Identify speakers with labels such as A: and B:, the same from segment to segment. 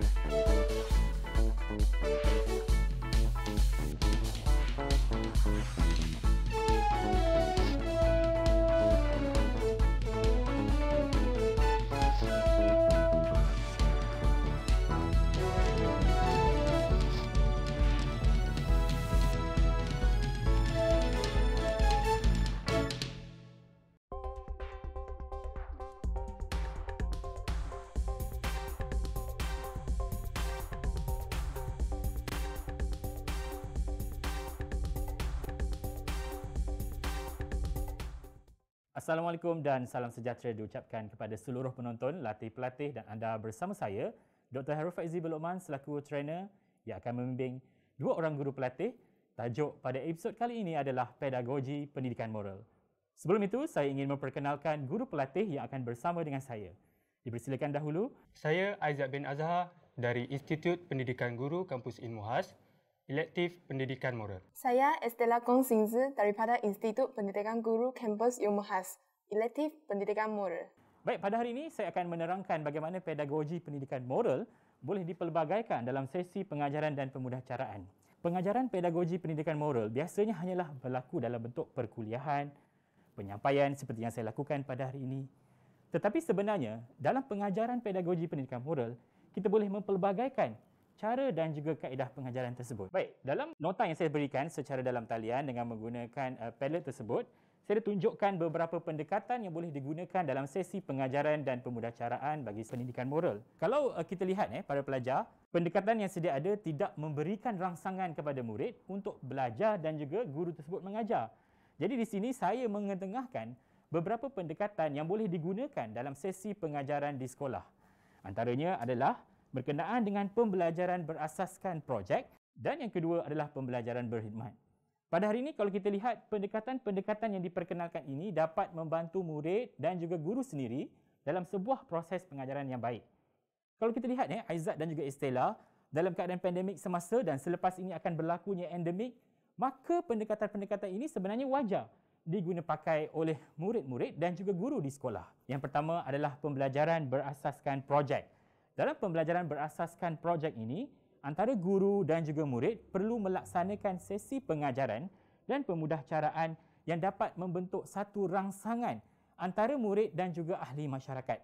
A: cool.
B: Assalamualaikum dan salam sejahtera diucapkan kepada seluruh penonton, latih-pelatih dan anda bersama saya, Dr. Harul Faizi Belokman selaku trainer yang akan membimbing dua orang guru pelatih. Tajuk pada episod kali ini adalah Pedagogi Pendidikan Moral. Sebelum itu, saya ingin memperkenalkan guru pelatih yang akan bersama dengan saya. Dipersilakan dahulu. Saya
C: Aizat bin Azhar dari Institut Pendidikan Guru Kampus Ilmu Has elektif
B: pendidikan moral.
A: Saya Estella Kong Sinzi daripada Institut Pendidikan Guru Kampus Yumuhas, elektif pendidikan moral.
B: Baik, pada hari ini saya akan menerangkan bagaimana pedagogi pendidikan moral boleh dipelbagaikan dalam sesi pengajaran dan pemudahcaraan. Pengajaran pedagogi pendidikan moral biasanya hanyalah berlaku dalam bentuk perkuliahan, penyampaian seperti yang saya lakukan pada hari ini. Tetapi sebenarnya, dalam pengajaran pedagogi pendidikan moral, kita boleh mempelbagaikan cara dan juga kaedah pengajaran tersebut. Baik, dalam nota yang saya berikan secara dalam talian dengan menggunakan uh, palet tersebut, saya dah tunjukkan beberapa pendekatan yang boleh digunakan dalam sesi pengajaran dan pemudahcaraan bagi pendidikan moral. Kalau uh, kita lihat eh para pelajar, pendekatan yang sedia ada tidak memberikan rangsangan kepada murid untuk belajar dan juga guru tersebut mengajar. Jadi di sini saya mengetengahkan beberapa pendekatan yang boleh digunakan dalam sesi pengajaran di sekolah. Antaranya adalah berkenaan dengan pembelajaran berasaskan projek dan yang kedua adalah pembelajaran berkhidmat. Pada hari ini kalau kita lihat pendekatan-pendekatan yang diperkenalkan ini dapat membantu murid dan juga guru sendiri dalam sebuah proses pengajaran yang baik. Kalau kita lihat eh Aizat dan juga Estella dalam keadaan pandemik semasa dan selepas ini akan berlakunya endemik, maka pendekatan-pendekatan ini sebenarnya wajar diguna pakai oleh murid-murid dan juga guru di sekolah. Yang pertama adalah pembelajaran berasaskan projek. Dalam pembelajaran berasaskan projek ini, antara guru dan juga murid perlu melaksanakan sesi pengajaran dan pemudahcaraan yang dapat membentuk satu rangsangan antara murid dan juga ahli masyarakat.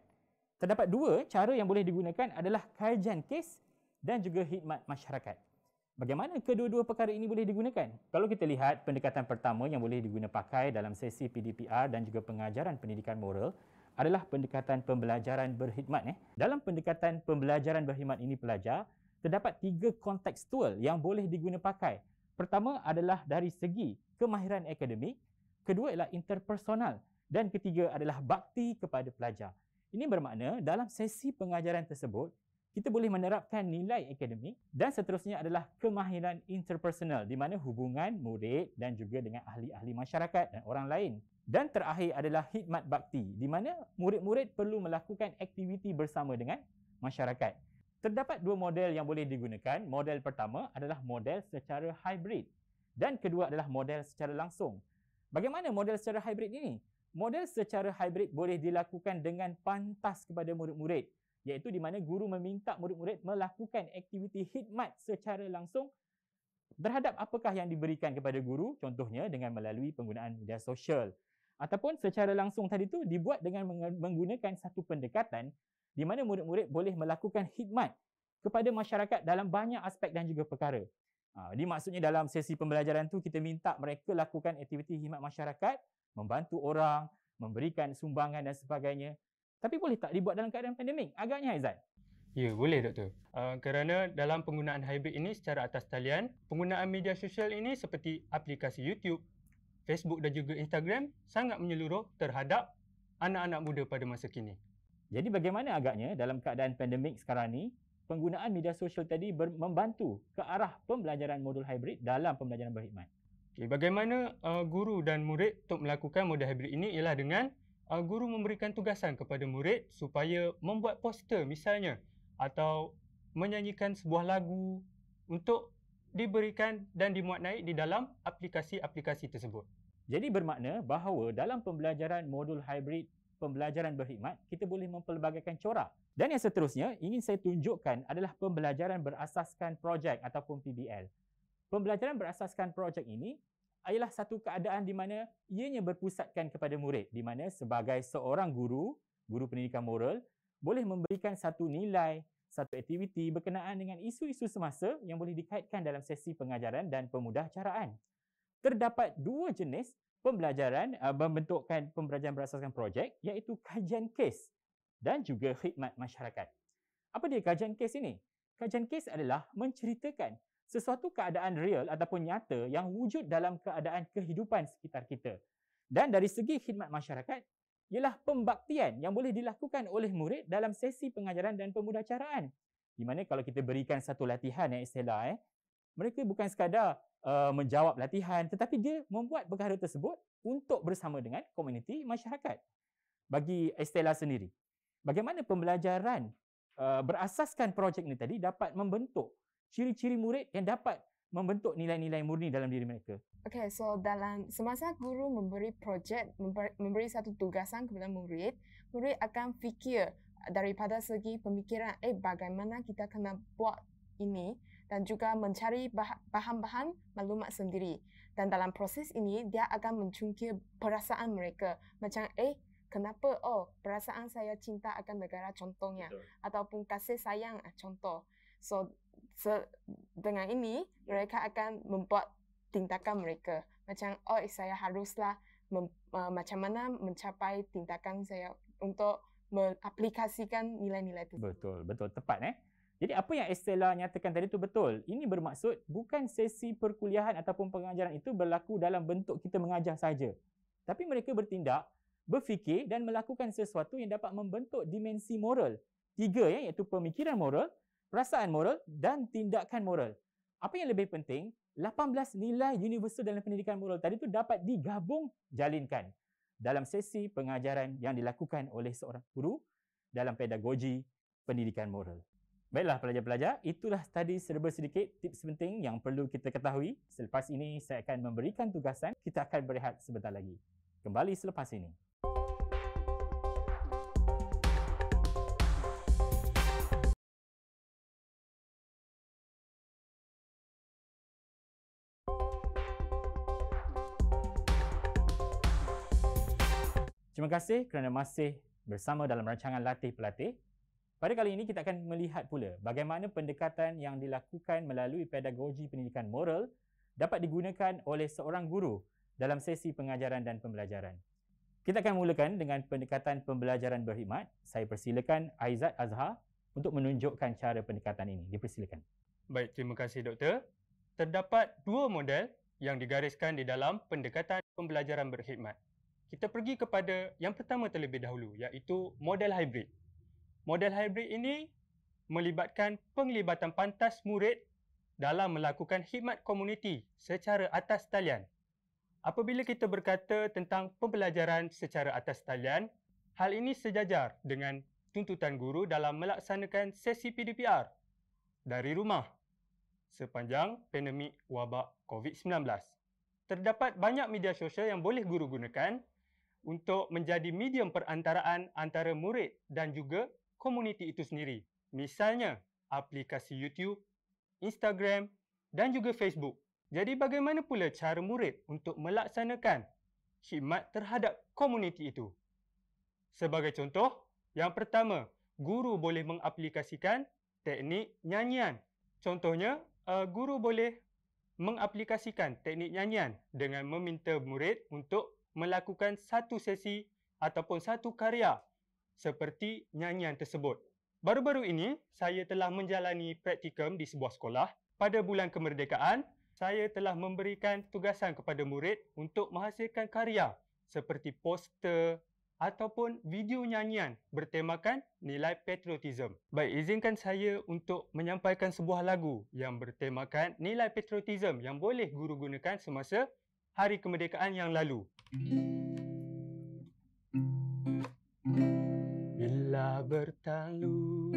B: Terdapat dua cara yang boleh digunakan adalah kajian kes dan juga khidmat masyarakat. Bagaimana kedua-dua perkara ini boleh digunakan? Kalau kita lihat pendekatan pertama yang boleh digunakan pakai dalam sesi PDPR dan juga pengajaran pendidikan moral, adalah pendekatan pembelajaran berkhidmat. Eh. Dalam pendekatan pembelajaran berkhidmat ini pelajar, terdapat tiga kontekstual yang boleh pakai. Pertama adalah dari segi kemahiran akademik, kedua ialah interpersonal dan ketiga adalah bakti kepada pelajar. Ini bermakna dalam sesi pengajaran tersebut, kita boleh menerapkan nilai akademik dan seterusnya adalah kemahiran interpersonal di mana hubungan murid dan juga dengan ahli-ahli masyarakat dan orang lain. Dan terakhir adalah hikmat bakti di mana murid-murid perlu melakukan aktiviti bersama dengan masyarakat. Terdapat dua model yang boleh digunakan. Model pertama adalah model secara hybrid dan kedua adalah model secara langsung. Bagaimana model secara hybrid ini? Model secara hybrid boleh dilakukan dengan pantas kepada murid-murid iaitu di mana guru meminta murid-murid melakukan aktiviti khidmat secara langsung terhadap apakah yang diberikan kepada guru contohnya dengan melalui penggunaan media sosial ataupun secara langsung tadi tu dibuat dengan menggunakan satu pendekatan di mana murid-murid boleh melakukan khidmat kepada masyarakat dalam banyak aspek dan juga perkara. Jadi ha, maksudnya dalam sesi pembelajaran tu kita minta mereka lakukan aktiviti khidmat masyarakat, membantu orang, memberikan sumbangan dan sebagainya. Tapi boleh tak dibuat dalam keadaan pandemik? Agaknya Haizan.
C: Ya, boleh doktor. Uh, kerana dalam penggunaan hybrid ini secara atas talian, penggunaan media sosial ini seperti aplikasi YouTube, Facebook dan juga Instagram sangat menyeluruh
B: terhadap anak-anak muda pada masa kini. Jadi bagaimana agaknya dalam keadaan pandemik sekarang ini, penggunaan media sosial tadi membantu ke arah pembelajaran modul hybrid dalam pembelajaran berkhidmat?
C: Okay, bagaimana uh, guru dan murid untuk melakukan modul hybrid ini ialah dengan uh, guru memberikan tugasan kepada murid supaya membuat poster misalnya atau menyanyikan sebuah lagu untuk diberikan dan dimuat naik di dalam aplikasi-aplikasi tersebut.
B: Jadi bermakna bahawa dalam pembelajaran modul hybrid pembelajaran berkhidmat, kita boleh mempelbagaikan corak. Dan yang seterusnya, ingin saya tunjukkan adalah pembelajaran berasaskan projek ataupun PBL. Pembelajaran berasaskan projek ini ialah satu keadaan di mana ianya berpusatkan kepada murid di mana sebagai seorang guru, guru pendidikan moral, boleh memberikan satu nilai satu aktiviti berkenaan dengan isu-isu semasa yang boleh dikaitkan dalam sesi pengajaran dan pemudahcaraan. Terdapat dua jenis pembelajaran eh, membentukkan pembelajaran berasaskan projek iaitu kajian kes dan juga khidmat masyarakat. Apa dia kajian kes ini? Kajian kes adalah menceritakan sesuatu keadaan real ataupun nyata yang wujud dalam keadaan kehidupan sekitar kita. Dan dari segi khidmat masyarakat, ialah pembaktian yang boleh dilakukan oleh murid dalam sesi pengajaran dan pemudacaraan. Di mana kalau kita berikan satu latihan yang istilah, eh, mereka bukan sekadar uh, menjawab latihan tetapi dia membuat perkara tersebut untuk bersama dengan komuniti masyarakat. Bagi Estella sendiri, bagaimana pembelajaran uh, berasaskan projek ini tadi dapat membentuk ciri-ciri murid yang dapat membentuk nilai-nilai murni dalam diri mereka.
A: Okay, so dalam semasa guru memberi projek, memberi satu tugasan kepada murid, murid akan fikir eh, daripada segi pemikiran, eh bagaimana kita kena buat ini dan juga mencari bahan-bahan maklumat sendiri. Dan dalam proses ini, dia akan mencungkil perasaan mereka. Macam, eh, kenapa? Oh, perasaan saya cinta akan negara contohnya. Betul. Ataupun kasih sayang, ah, contoh. So, So dengan ini mereka akan membuat tindakan mereka macam oh saya haruslah mem, uh, macam mana mencapai tindakan saya untuk mengaplikasikan nilai-nilai itu.
B: Betul, betul tepat eh. Jadi apa yang Estella nyatakan tadi tu betul. Ini bermaksud bukan sesi perkuliahan ataupun pengajaran itu berlaku dalam bentuk kita mengajar saja. Tapi mereka bertindak, berfikir dan melakukan sesuatu yang dapat membentuk dimensi moral. Tiga ya, iaitu pemikiran moral, perasaan moral dan tindakan moral. Apa yang lebih penting, 18 nilai universal dalam pendidikan moral tadi itu dapat digabung jalinkan dalam sesi pengajaran yang dilakukan oleh seorang guru dalam pedagogi pendidikan moral. Baiklah pelajar-pelajar, itulah tadi serba sedikit tips penting yang perlu kita ketahui. Selepas ini saya akan memberikan tugasan, kita akan berehat sebentar lagi. Kembali selepas ini. Terima kasih kerana masih bersama dalam rancangan Latih Pelatih. Pada kali ini kita akan melihat pula bagaimana pendekatan yang dilakukan melalui pedagogi pendidikan moral dapat digunakan oleh seorang guru dalam sesi pengajaran dan pembelajaran. Kita akan mulakan dengan pendekatan pembelajaran berkhidmat. Saya persilakan Aizat Azhar untuk menunjukkan cara pendekatan ini. Dipersilakan.
C: Baik, terima kasih doktor. Terdapat dua model yang digariskan di dalam pendekatan pembelajaran berkhidmat kita pergi kepada yang pertama terlebih dahulu iaitu model hybrid. Model hybrid ini melibatkan penglibatan pantas murid dalam melakukan khidmat komuniti secara atas talian. Apabila kita berkata tentang pembelajaran secara atas talian, hal ini sejajar dengan tuntutan guru dalam melaksanakan sesi PDPR dari rumah sepanjang pandemik wabak COVID-19. Terdapat banyak media sosial yang boleh guru gunakan untuk menjadi medium perantaraan antara murid dan juga komuniti itu sendiri. Misalnya, aplikasi YouTube, Instagram dan juga Facebook. Jadi bagaimana pula cara murid untuk melaksanakan khidmat terhadap komuniti itu? Sebagai contoh, yang pertama, guru boleh mengaplikasikan teknik nyanyian. Contohnya, eh, guru boleh mengaplikasikan teknik nyanyian dengan meminta murid untuk melakukan satu sesi ataupun satu karya seperti nyanyian tersebut. Baru-baru ini, saya telah menjalani praktikum di sebuah sekolah. Pada bulan kemerdekaan, saya telah memberikan tugasan kepada murid untuk menghasilkan karya seperti poster ataupun video nyanyian bertemakan nilai patriotism. Baik, izinkan saya untuk menyampaikan sebuah lagu yang bertemakan nilai patriotism yang boleh guru gunakan semasa hari kemerdekaan yang lalu. Bila bertalu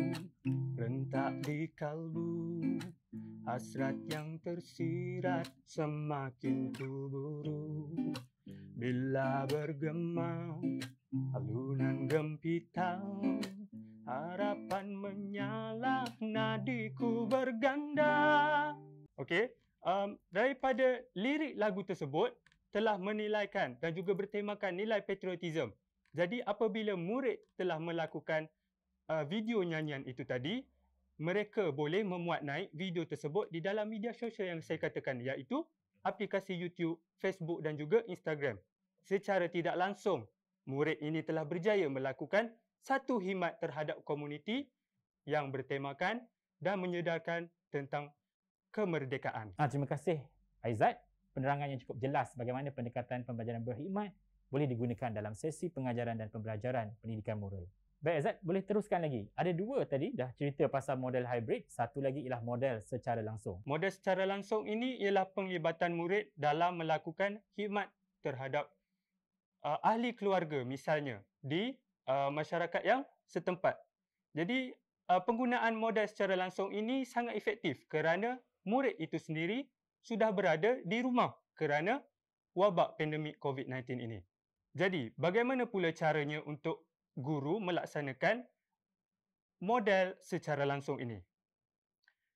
C: rentak di kalbu Hasrat yang tersirat semakin kuburu Bila bergema alunan gempita Harapan menyala nadiku berganda Okey, um, daripada lirik lagu tersebut telah menilaikan dan juga bertemakan nilai patriotism. Jadi apabila murid telah melakukan uh, video nyanyian itu tadi, mereka boleh memuat naik video tersebut di dalam media sosial yang saya katakan iaitu aplikasi YouTube, Facebook dan juga Instagram. Secara tidak langsung, murid ini telah berjaya melakukan satu himat terhadap komuniti yang bertemakan
B: dan menyedarkan tentang kemerdekaan. Ah, terima kasih Aizat. Penerangan yang cukup jelas bagaimana pendekatan pembelajaran berkhidmat boleh digunakan dalam sesi pengajaran dan pembelajaran pendidikan moral. Baik Aizat, boleh teruskan lagi. Ada dua tadi dah cerita pasal model hybrid. Satu lagi ialah model secara langsung.
C: Model secara langsung ini ialah penglibatan murid dalam melakukan khidmat terhadap uh, ahli keluarga misalnya di uh, masyarakat yang setempat. Jadi uh, penggunaan model secara langsung ini sangat efektif kerana murid itu sendiri sudah berada di rumah kerana wabak pandemik COVID-19 ini. Jadi, bagaimana pula caranya untuk guru melaksanakan model secara langsung ini?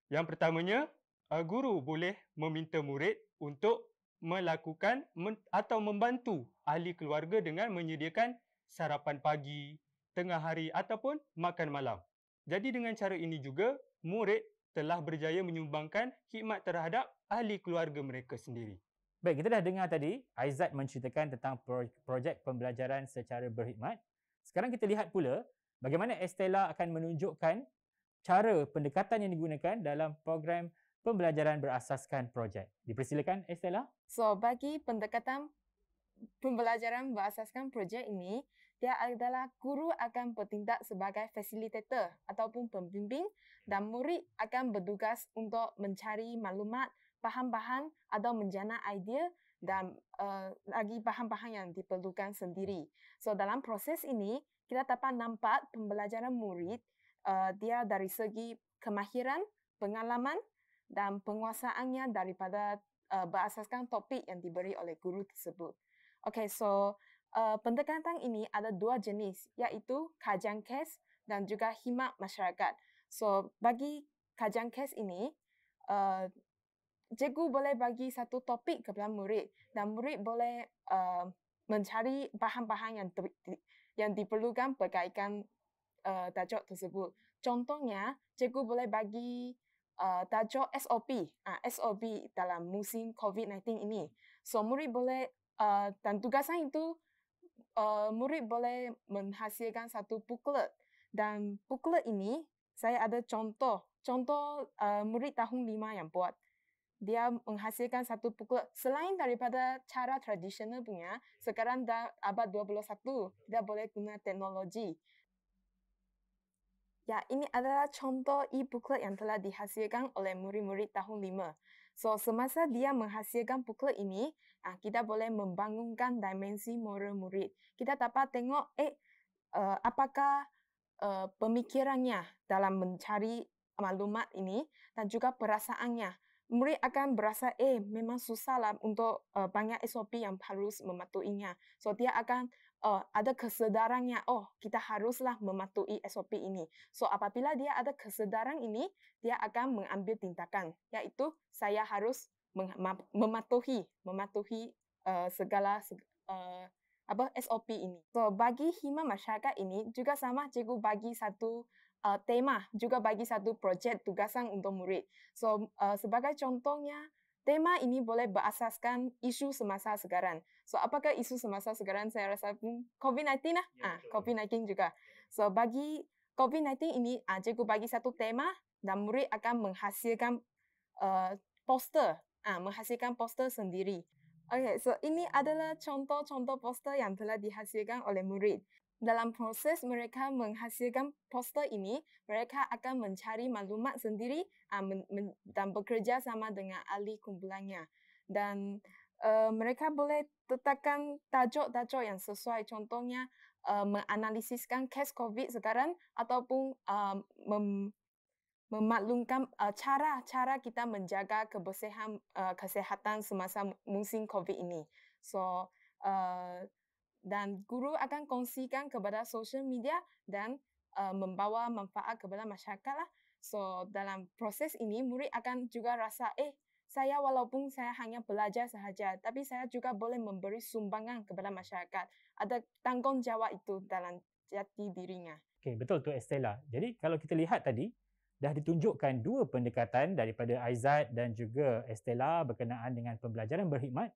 C: Yang pertamanya, eh, guru boleh meminta murid untuk melakukan atau membantu ahli keluarga dengan menyediakan sarapan pagi, tengah hari ataupun makan malam. Jadi dengan cara ini juga
B: murid telah berjaya menyumbangkan khidmat terhadap ahli keluarga mereka sendiri. Baik, kita dah dengar tadi Aizat menceritakan tentang projek pembelajaran secara berkhidmat. Sekarang kita lihat pula bagaimana Estella akan menunjukkan cara pendekatan yang digunakan dalam program pembelajaran berasaskan projek. Dipersilakan Estella.
A: So, bagi pendekatan pembelajaran berasaskan projek ini, dia adalah guru akan bertindak sebagai facilitator ataupun pembimbing dan murid akan bertugas untuk mencari maklumat, bahan-bahan atau menjana idea dan uh, lagi bahan-bahan yang diperlukan sendiri. So dalam proses ini, kita dapat nampak pembelajaran murid uh, dia dari segi kemahiran, pengalaman dan penguasaannya daripada uh, berasaskan topik yang diberi oleh guru tersebut. Okay, so Uh, pendekatan ini ada dua jenis iaitu kajian kes dan juga himat masyarakat. So bagi kajian kes ini, uh, eh, cikgu boleh bagi satu topik kepada murid dan murid boleh uh, mencari bahan-bahan yang, yang diperlukan berkaitan uh, tajuk tersebut. Contohnya, cikgu boleh bagi uh, tajuk SOP, uh, ah, SOP dalam musim COVID-19 ini. So murid boleh uh, dan tugasan itu uh, murid boleh menghasilkan satu buklet dan buklet ini saya ada contoh contoh uh, murid tahun lima yang buat dia menghasilkan satu buklet selain daripada cara tradisional punya sekarang dah abad 21 dia boleh guna teknologi ya ini adalah contoh e buklet yang telah dihasilkan oleh murid-murid tahun lima So semasa dia menghasilkan pukul ini, uh, kita boleh membangunkan dimensi moral murid. Kita dapat tengok eh uh, apakah uh, pemikirannya dalam mencari maklumat ini dan juga perasaannya. Murid akan berasa eh memang susahlah untuk uh, banyak SOP yang harus mematuhinya. So dia akan oh ada kesedarannya oh kita haruslah mematuhi SOP ini so apabila dia ada kesedaran ini dia akan mengambil tindakan iaitu saya harus mematuhi mematuhi uh, segala uh, apa SOP ini so bagi hima masyarakat ini juga sama cikgu bagi satu uh, tema juga bagi satu projek tugasan untuk murid so uh, sebagai contohnya Tema ini boleh berasaskan isu semasa sekarang. So, apakah isu semasa sekarang? Saya rasa pun hmm, COVID-19 lah. Ya, ah, COVID-19 juga. So, bagi COVID-19 ini, ah, cikgu bagi satu tema dan murid akan menghasilkan uh, poster. Ah, menghasilkan poster sendiri. Okay, so ini adalah contoh-contoh poster yang telah dihasilkan oleh murid dalam proses mereka menghasilkan poster ini, mereka akan mencari maklumat sendiri uh, men, men, dan bekerja sama dengan ahli kumpulannya. Dan uh, mereka boleh tetapkan tajuk-tajuk yang sesuai. Contohnya, uh, menganalisiskan kes COVID sekarang ataupun uh, mem, memaklumkan uh, cara-cara kita menjaga kebersihan uh, kesehatan semasa musim COVID ini. So, uh, dan guru akan kongsikan kepada social media dan uh, membawa manfaat kepada masyarakat lah. So dalam proses ini murid akan juga rasa eh saya walaupun saya hanya belajar sahaja tapi saya juga boleh memberi sumbangan kepada masyarakat. Ada tanggung jawab itu dalam jati dirinya.
B: Okay, betul tu Estella. Jadi kalau kita lihat tadi dah ditunjukkan dua pendekatan daripada Aizat dan juga Estella berkenaan dengan pembelajaran berkhidmat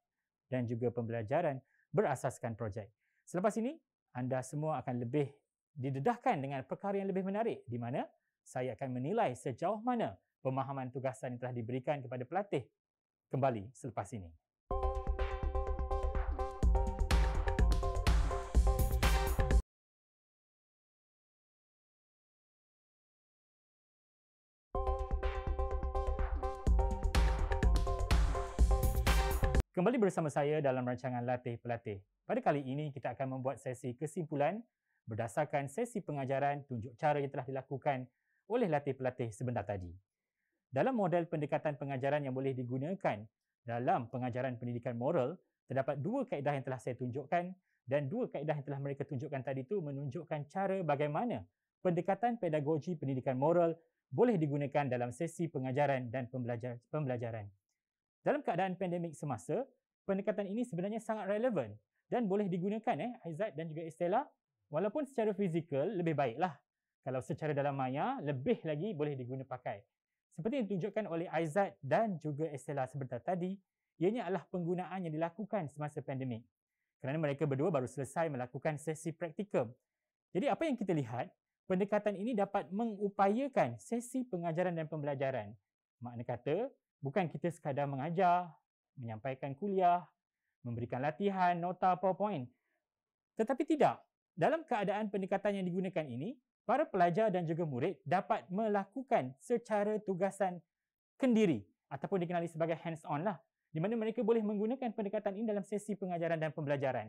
B: dan juga pembelajaran berasaskan projek. Selepas ini, anda semua akan lebih didedahkan dengan perkara yang lebih menarik di mana saya akan menilai sejauh mana pemahaman tugasan yang telah diberikan kepada pelatih kembali selepas ini. Kembali bersama saya dalam rancangan Latih Pelatih. Pada kali ini kita akan membuat sesi kesimpulan berdasarkan sesi pengajaran tunjuk cara yang telah dilakukan oleh Latih Pelatih sebentar tadi. Dalam model pendekatan pengajaran yang boleh digunakan dalam pengajaran pendidikan moral, terdapat dua kaedah yang telah saya tunjukkan dan dua kaedah yang telah mereka tunjukkan tadi itu menunjukkan cara bagaimana pendekatan pedagogi pendidikan moral boleh digunakan dalam sesi pengajaran dan pembelajaran. Dalam keadaan pandemik semasa, pendekatan ini sebenarnya sangat relevan dan boleh digunakan eh Aizat dan juga Estella walaupun secara fizikal lebih baiklah. Kalau secara dalam maya lebih lagi boleh digunakan pakai. Seperti yang ditunjukkan oleh Aizat dan juga Estella sebentar tadi, ianya adalah penggunaan yang dilakukan semasa pandemik. Kerana mereka berdua baru selesai melakukan sesi praktikum. Jadi apa yang kita lihat, pendekatan ini dapat mengupayakan sesi pengajaran dan pembelajaran. Makna kata, Bukan kita sekadar mengajar, menyampaikan kuliah, memberikan latihan, nota, powerpoint. Tetapi tidak. Dalam keadaan pendekatan yang digunakan ini, para pelajar dan juga murid dapat melakukan secara tugasan kendiri ataupun dikenali sebagai hands-on lah. Di mana mereka boleh menggunakan pendekatan ini dalam sesi pengajaran dan pembelajaran.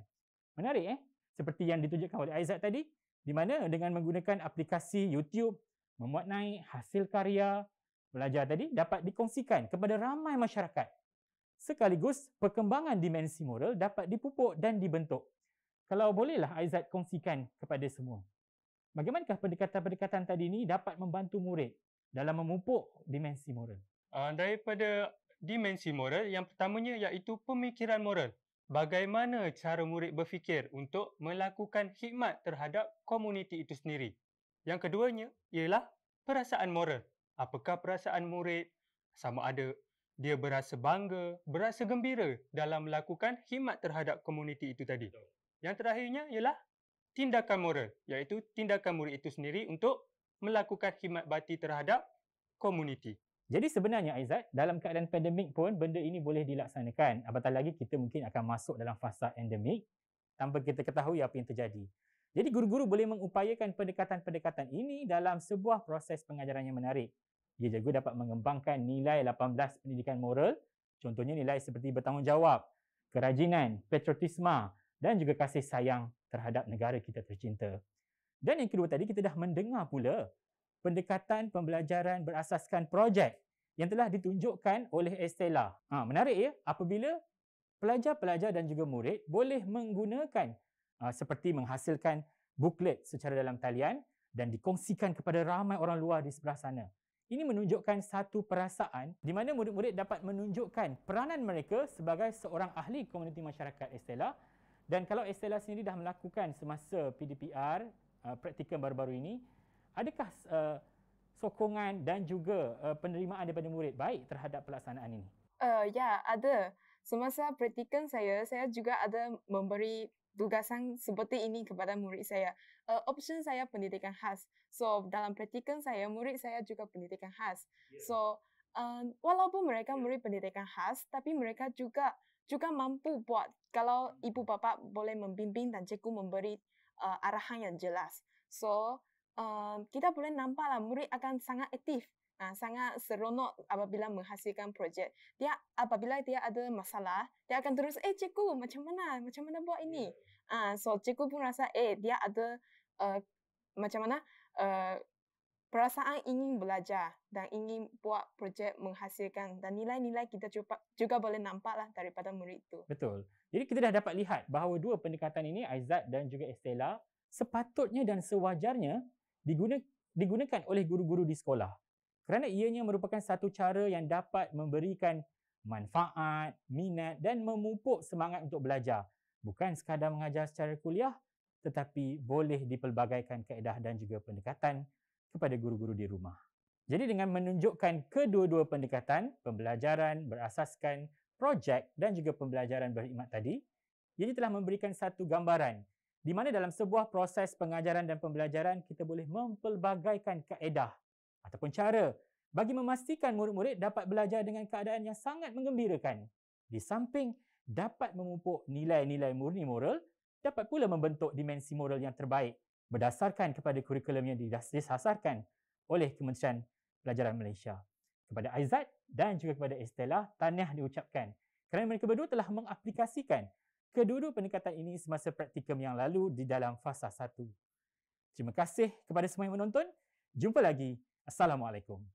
B: Menarik eh? Seperti yang ditunjukkan oleh Aizat tadi, di mana dengan menggunakan aplikasi YouTube, memuat naik hasil karya, belajar tadi dapat dikongsikan kepada ramai masyarakat. Sekaligus perkembangan dimensi moral dapat dipupuk dan dibentuk. Kalau bolehlah Aizat kongsikan kepada semua. Bagaimanakah pendekatan-pendekatan tadi ini dapat membantu murid dalam memupuk dimensi moral?
C: Uh, daripada dimensi moral, yang pertamanya iaitu pemikiran moral. Bagaimana cara murid berfikir untuk melakukan khidmat terhadap komuniti itu sendiri? Yang keduanya ialah perasaan moral apakah perasaan murid sama ada dia berasa bangga, berasa gembira dalam melakukan khidmat terhadap komuniti itu tadi. Yang terakhirnya ialah tindakan moral iaitu tindakan murid itu sendiri untuk melakukan khidmat bakti terhadap
B: komuniti. Jadi sebenarnya Aizat, dalam keadaan pandemik pun benda ini boleh dilaksanakan. Apatah lagi kita mungkin akan masuk dalam fasa endemik tanpa kita ketahui apa yang terjadi. Jadi guru-guru boleh mengupayakan pendekatan-pendekatan ini dalam sebuah proses pengajaran yang menarik ia juga dapat mengembangkan nilai 18 pendidikan moral contohnya nilai seperti bertanggungjawab kerajinan patriotisma dan juga kasih sayang terhadap negara kita tercinta dan yang kedua tadi kita dah mendengar pula pendekatan pembelajaran berasaskan projek yang telah ditunjukkan oleh Estella. Ha, menarik ya, apabila pelajar-pelajar dan juga murid boleh menggunakan uh, seperti menghasilkan buklet secara dalam talian dan dikongsikan kepada ramai orang luar di sebelah sana. Ini menunjukkan satu perasaan di mana murid-murid dapat menunjukkan peranan mereka sebagai seorang ahli komuniti masyarakat Estella. Dan kalau Estella sendiri dah melakukan semasa PDPR, uh, praktikum baru-baru ini, adakah uh, sokongan dan juga uh, penerimaan daripada murid baik terhadap pelaksanaan ini?
A: Uh, ya, ada. Semasa praktikum saya, saya juga ada memberi tugasan seperti ini kepada murid saya. Uh, option saya pendidikan khas. So dalam praktikum saya murid saya juga pendidikan khas. Ya. So uh, walaupun mereka ya. murid pendidikan khas tapi mereka juga juga mampu buat kalau ibu hmm. bapa boleh membimbing dan cikgu memberi uh, arahan yang jelas. So uh, kita boleh nampaklah murid akan sangat aktif uh, sangat seronok apabila menghasilkan projek. Dia apabila dia ada masalah, dia akan terus, eh cikgu macam mana, macam mana buat ini. Ya. Ah, uh, so cikgu pun rasa, eh dia ada uh, macam mana uh, perasaan ingin belajar dan ingin buat projek menghasilkan dan nilai-nilai kita juga, juga boleh nampak lah daripada murid itu.
B: Betul. Jadi kita dah dapat lihat bahawa dua pendekatan ini, Aizat dan juga Estella, sepatutnya dan sewajarnya diguna, digunakan oleh guru-guru di sekolah kerana ianya merupakan satu cara yang dapat memberikan manfaat, minat dan memupuk semangat untuk belajar. Bukan sekadar mengajar secara kuliah tetapi boleh dipelbagaikan kaedah dan juga pendekatan kepada guru-guru di rumah. Jadi dengan menunjukkan kedua-dua pendekatan, pembelajaran berasaskan projek dan juga pembelajaran berkhidmat tadi, ianya telah memberikan satu gambaran di mana dalam sebuah proses pengajaran dan pembelajaran kita boleh mempelbagaikan kaedah ataupun cara bagi memastikan murid-murid dapat belajar dengan keadaan yang sangat mengembirakan. Di samping dapat memupuk nilai-nilai murni moral, dapat pula membentuk dimensi moral yang terbaik berdasarkan kepada kurikulum yang disasarkan oleh Kementerian Pelajaran Malaysia. Kepada Aizat dan juga kepada Estella, tahniah diucapkan kerana mereka berdua telah mengaplikasikan kedua-dua pendekatan ini semasa praktikum yang lalu di dalam fasa satu. Terima kasih kepada semua yang menonton. Jumpa lagi Assalamualaikum.